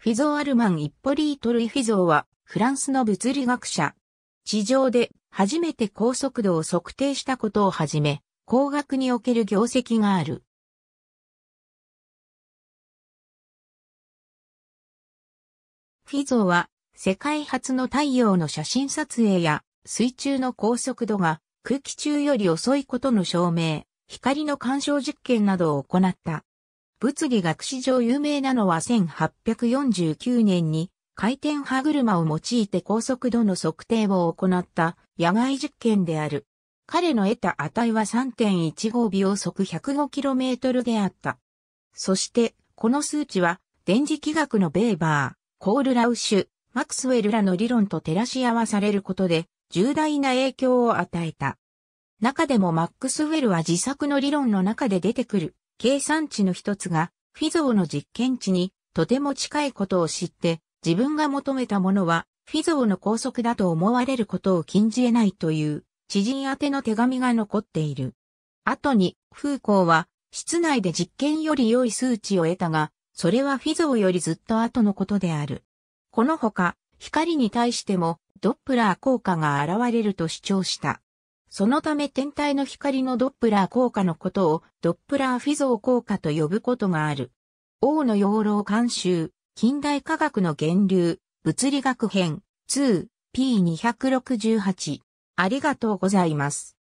フィゾー・アルマン・イッポリート・ルイ・フィゾーは、フランスの物理学者。地上で初めて高速度を測定したことをはじめ、工学における業績がある。フィゾーは、世界初の太陽の写真撮影や、水中の高速度が空気中より遅いことの証明、光の干渉実験などを行った。物理学史上有名なのは1849年に回転歯車を用いて高速度の測定を行った野外実験である。彼の得た値は3.15秒速 105km であった。そして、この数値は、電磁気学のベーバー、コール・ラウシュ、マクスウェルらの理論と照らし合わされることで、重大な影響を与えた。中でもマックスウェルは自作の理論の中で出てくる計算値の一つが、フィゾーの実験値にとても近いことを知って、自分が求めたものは、フィゾーの拘束だと思われることを禁じ得ないという、知人宛ての手紙が残っている。後に、風ーは、室内で実験より良い数値を得たが、それはフィゾーよりずっと後のことである。このほか、光に対しても、ドップラー効果が現れると主張した。そのため天体の光のドップラー効果のことをドップラーフィゾー効果と呼ぶことがある。王の養老監修、近代科学の源流、物理学編 2P268。ありがとうございます。